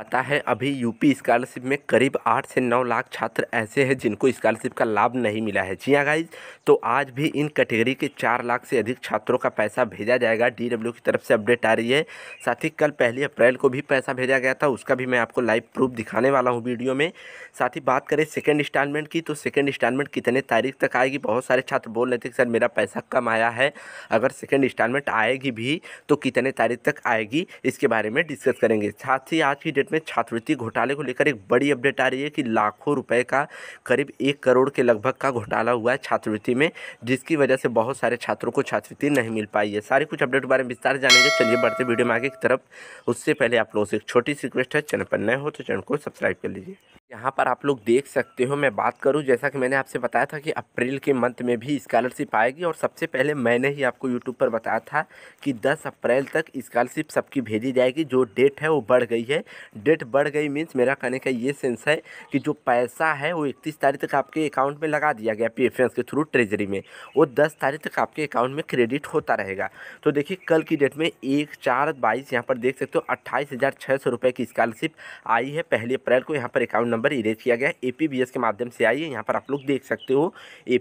पता है अभी यूपी स्कॉलरशिप में करीब आठ से नौ लाख छात्र ऐसे हैं जिनको स्कॉलरशिप का लाभ नहीं मिला है जी हाँ गाइज तो आज भी इन कैटेगरी के चार लाख से अधिक छात्रों का पैसा भेजा जाएगा डीडब्ल्यू की तरफ से अपडेट आ रही है साथ ही कल पहली अप्रैल को भी पैसा भेजा गया था उसका भी मैं आपको लाइव प्रूफ दिखाने वाला हूँ वीडियो में साथ ही बात करें सेकेंड इंस्टॉलमेंट की तो सेकेंड इंस्टॉलमेंट कितने तारीख तक आएगी बहुत सारे छात्र बोल रहे थे कि सर मेरा पैसा कम आया है अगर सेकेंड इंस्टॉलमेंट आएगी भी तो कितने तारीख तक आएगी इसके बारे में डिस्कस करेंगे साथ ही आज की डेट में छात्रवृत्ति घोटाले को लेकर एक बड़ी अपडेट आ रही है कि लाखों रुपए का करीब एक करोड़ के लगभग का घोटाला हुआ है छात्रवृत्ति में जिसकी वजह से बहुत सारे छात्रों को छात्रवृत्ति नहीं मिल पाई है सारी कुछ अपडेट के बारे में विस्तार जानेंगे चलिए बढ़ते वीडियो में आगे की तरफ उससे पहले आप लोगों से एक छोटी सी रिक्वेस्ट है चैनल पर नए हो तो चैनल को सब्सक्राइब कर लीजिए यहाँ पर आप लोग देख सकते हो मैं बात करूँ जैसा कि मैंने आपसे बताया था कि अप्रैल के मंथ में भी स्कॉलरशिप आएगी और सबसे पहले मैंने ही आपको यूट्यूब पर बताया था कि 10 अप्रैल तक स्कॉलरशिप सबकी भेजी जाएगी जो डेट है वो बढ़ गई है डेट बढ़ गई मीन्स मेरा कहने का ये सेंस है कि जो पैसा है वो इकतीस तारीख तक आपके अकाउंट में लगा दिया गया पी के थ्रू ट्रेजरी में वो दस तारीख तक आपके अकाउंट में क्रेडिट होता रहेगा तो देखिए कल की डेट में एक चार बाईस यहाँ पर देख सकते हो अट्ठाईस की स्कॉलरशिप आई है पहली अप्रैल को यहाँ पर अकाउंट नंबर इरेज किया गया है ए के माध्यम से आई है यहाँ पर आप लोग देख सकते हो ए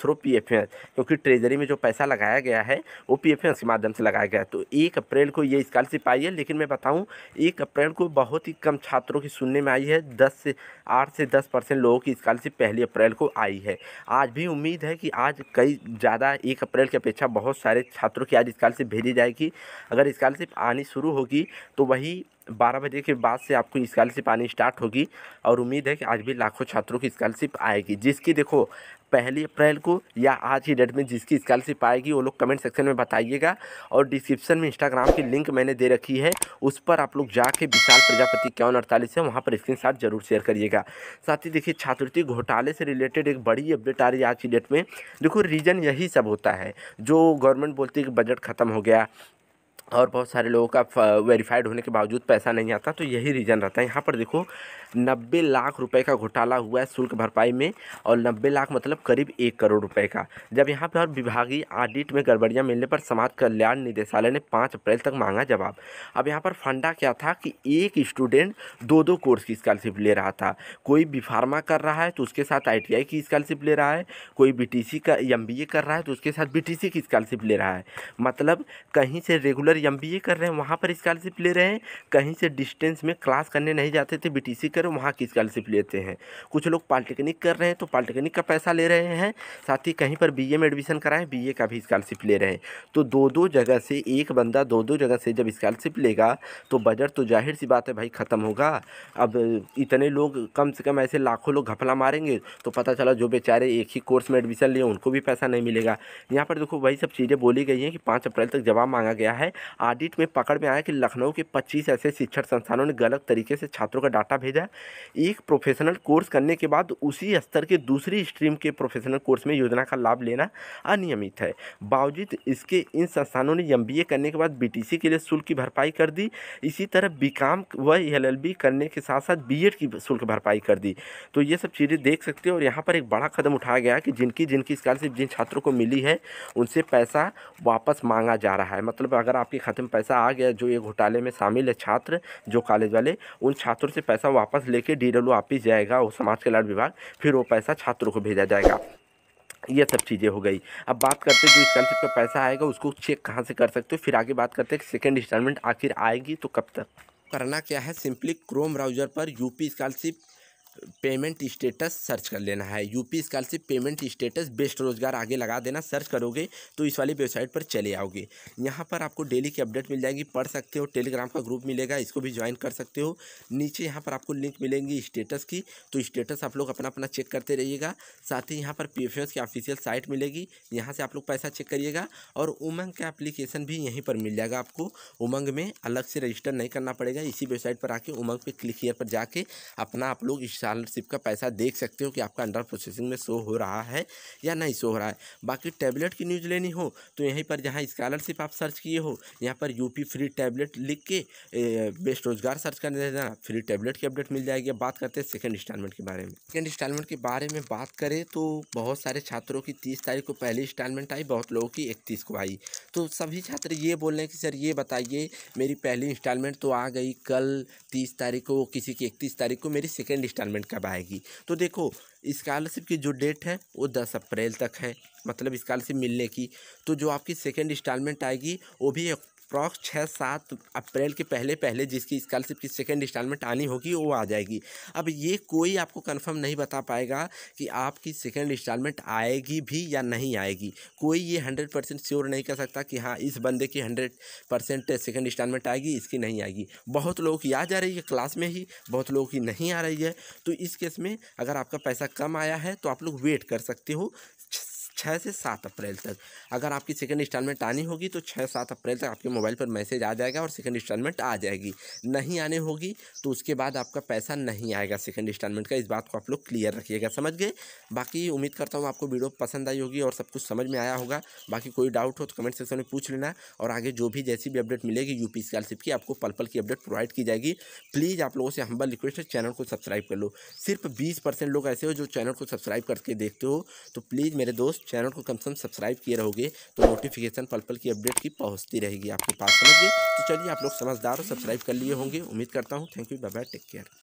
थ्रू पी क्योंकि ट्रेजरी में जो पैसा लगाया गया है वो पी के माध्यम से लगाया गया तो एक अप्रैल को ये स्कॉलरशिप आई है लेकिन मैं बताऊँ एक अप्रैल को बहुत ही कम छात्रों की सुनने में आई है दस से आठ से दस परसेंट लोगों की स्कॉलरशिप पहली अप्रैल को आई है आज भी उम्मीद है कि आज कई ज़्यादा एक अप्रैल की अपेक्षा बहुत सारे छात्रों की आज स्कॉलरशिप भेजी जाएगी अगर स्कॉलरशिप आनी शुरू होगी तो वही बारह बजे के बाद से आपको स्कॉलरशिप आनी स्टार्ट होगी और उम्मीद है कि आज भी लाखों छात्रों की स्कॉलरशिप आएगी जिसकी देखो पहली अप्रैल को या आज ही डेट में जिसकी स्कॉलरशिप आएगी वो लोग कमेंट सेक्शन में बताइएगा और डिस्क्रिप्शन में इंस्टाग्राम की लिंक मैंने दे रखी है उस पर आप लोग जाके विशाल प्रजापति क्यों अड़तालीस है वहाँ पर स्क्रीन जरूर शेयर करिएगा साथ ही देखिए छात्रवृत्ति घोटाले से रिलेटेड एक बड़ी अपडेट आ रही है आज की डेट में देखो रीज़न यही सब होता है जो गवर्नमेंट बोलती है कि बजट ख़त्म हो गया और बहुत सारे लोगों का वेरीफाइड होने के बावजूद पैसा नहीं आता तो यही रीज़न रहता है यहाँ पर देखो नब्बे लाख रुपए का घोटाला हुआ है शुल्क भरपाई में और नब्बे लाख मतलब करीब एक करोड़ रुपए का जब यहाँ पर विभागीय ऑडिट में गड़बड़ियाँ मिलने पर समाज कल्याण निदेशालय ने पाँच अप्रैल तक मांगा जवाब अब यहाँ पर फंडा क्या था कि एक स्टूडेंट दो दो कोर्स की स्कॉलरशिप ले रहा था कोई बी फार्मा कर रहा है तो उसके साथ आई की स्कॉलरशिप ले रहा है कोई बी का एम कर रहा है तो उसके साथ बी की स्कॉलरशिप ले रहा है मतलब कहीं से रेगुलर एम कर रहे हैं वहाँ पर स्कॉलरशिप ले रहे हैं कहीं से डिस्टेंस में क्लास करने नहीं जाते थे बी टी सी कर वहाँ की स्कॉलरशिप लेते हैं कुछ लोग पॉलिटेक्निक कर रहे हैं तो पॉलिटेक्निक का पैसा ले रहे हैं साथ ही कहीं पर बी ए में एडमिशन कराएं बी ए का भी स्कॉलरशिप ले रहे हैं तो दो दो जगह से एक बंदा दो दो जगह से जब स्कॉलरशिप लेगा तो बजट तो जाहिर सी बात है भाई ख़त्म होगा अब इतने लोग कम से कम ऐसे लाखों लोग घपला मारेंगे तो पता चला जो बेचारे एक ही कोर्स में एडमिशन लिए उनको भी पैसा नहीं मिलेगा यहाँ पर देखो वही सब चीज़ें बोली गई हैं कि पाँच अप्रैल तक जवाब मांगा गया है ऑडिट में पकड़ में आया कि लखनऊ के 25 ऐसे शिक्षण संस्थानों ने गलत तरीके से छात्रों का डाटा भेजा एक प्रोफेशनल कोर्स करने के बाद उसी स्तर के दूसरी स्ट्रीम के प्रोफेशनल कोर्स में योजना का लाभ लेना अनियमित है बावजूद इसके इन संस्थानों ने एम करने के बाद बी के लिए शुल्क की भरपाई कर दी इसी तरह बी व एल करने के साथ साथ बी की शुल्क भरपाई कर दी तो ये सब चीज़ें देख सकते हो और यहाँ पर एक बड़ा कदम उठाया गया कि जिनकी जिनकी स्कॉलरशिप जिन छात्रों को मिली है उनसे पैसा वापस मांगा जा रहा है मतलब अगर आप आपके खाते में पैसा आ गया जो ये घोटाले में शामिल है छात्र जो कॉलेज वाले उन छात्रों से पैसा वापस लेके डी डब्ल्यू ऑफिस जाएगा वो समाज कल्याण विभाग फिर वो पैसा छात्रों को भेजा जाएगा ये सब चीज़ें हो गई अब बात करते हैं जो स्कॉलरशिप का पैसा आएगा उसको चेक कहाँ से कर सकते हो फिर आगे बात करते हैं कि सेकेंड इंस्टॉलमेंट आखिर आएगी तो कब तक करना क्या है सिंपली क्रोम ब्राउज़र पर UP scholarship payment status search कर लेना है UP scholarship payment status best रोजगार आगे लगा देना सर्च करोगे तो इस वाली वेबसाइट पर चले आओगे यहाँ पर आपको डेली की अपडेट मिल जाएगी पढ़ सकते हो टेलीग्राम का ग्रुप मिलेगा इसको भी ज्वाइन कर सकते हो नीचे यहाँ पर आपको लिंक मिलेंगी स्टेटस की तो स्टेटस आप लोग अपना अपना चेक करते रहिएगा साथ ही यहाँ पर पी की ऑफिशियल साइट मिलेगी यहाँ से आप लोग पैसा चेक करिएगा और उमंग का एप्लीकेशन भी यहीं पर मिल जाएगा आपको उमंग में अलग से रजिस्टर नहीं करना पड़ेगा इसी वेबसाइट पर आके उमंग पर क्लिक ईयर पर जाके अपना आप लोग स्कॉलरशिप का पैसा देख सकते हो कि आपका अंडर प्रोसेसिंग में शो हो रहा है या नहीं शो हो रहा है बाकी टैबलेट की न्यूज़ लेनी हो तो यहीं पर जहाँ स्कॉलरशिप आप सर्च किए हो यहाँ पर यूपी फ्री टैबलेट लिख के बेस्ट रोजगार सर्च करने देना फ्री टैबलेट की अपडेट मिल जाएगी बात करते हैं सेकेंड इंस्टॉलमेंट के बारे में सेकेंड इंस्टॉलमेंट के बारे में बात करें तो बहुत सारे छात्रों की तीस तारीख को पहली इंस्टॉलमेंट आई बहुत लोगों की इकतीस को आई तो सभी छात्र ये बोल रहे हैं कि सर ये बताइए मेरी पहली इंस्टॉलमेंट तो आ गई कल तीस तारीख को किसी की इकतीस तारीख को मेरी सेकेंड इंस्टॉलमेंट कब आएगी तो देखो इस्कॉलरशिप की जो डेट है वो दस अप्रैल तक है मतलब इस्कॉलरशिप मिलने की तो जो आपकी सेकेंड इंस्टॉलमेंट आएगी वो भी अप्रॉक्स छः सात अप्रैल के पहले पहले जिसकी स्कॉलरशिप की सेकेंड इंस्टॉलमेंट आनी होगी वो आ जाएगी अब ये कोई आपको कन्फर्म नहीं बता पाएगा कि आपकी सेकेंड इंस्टॉलमेंट आएगी भी या नहीं आएगी कोई ये हंड्रेड परसेंट श्योर नहीं कर सकता कि हाँ इस बंदे की हंड्रेड परसेंट सेकेंड इंस्टॉलमेंट आएगी इसकी नहीं आएगी बहुत लोगों की आ जा रही है क्लास में ही बहुत लोगों की नहीं आ रही है तो इस केस में अगर आपका पैसा कम आया है तो आप लोग वेट कर सकते हो छः से सात अप्रैल तक अगर आपकी सेकेंड इंस्टॉलमेंट आनी होगी तो छः सात अप्रैल तक आपके मोबाइल पर मैसेज आ जाएगा और सेकेंड इंस्टॉलमेंट आ जाएगी नहीं आने होगी तो उसके बाद आपका पैसा नहीं आएगा सेकेंड इंस्टॉलमेंट का इस बात को आप लोग क्लियर रखिएगा समझ गए बाकी उम्मीद करता हूँ आपको वीडियो पसंद आई होगी और सब कुछ समझ में आया होगा बाकी कोई डाउट हो तो कमेंट सेक्शन में पूछ लेना और आगे जो भी जैसी भी अपडेट मिलेगी यू पी की आपको पल पल की अपडेट प्रोवाइड की जाएगी प्लीज़ आप लोगों से हम्बल रिक्वेस्ट है चैनल को सब्सक्राइब कर लो सिर्फ बीस लोग ऐसे हो जो चैनल को सब्सक्राइब करके देखते हो तो प्लीज़ मेरे दोस्त चैनल को कम से कम सब्सक्राइब किए रहोगे तो नोटिफिकेशन पल पल की अपडेट की पहुँचती रहेगी आपके पास समझिए तो चलिए आप लोग समझदार और सब्सक्राइब कर लिए होंगे उम्मीद करता हूँ thank you bye bye take care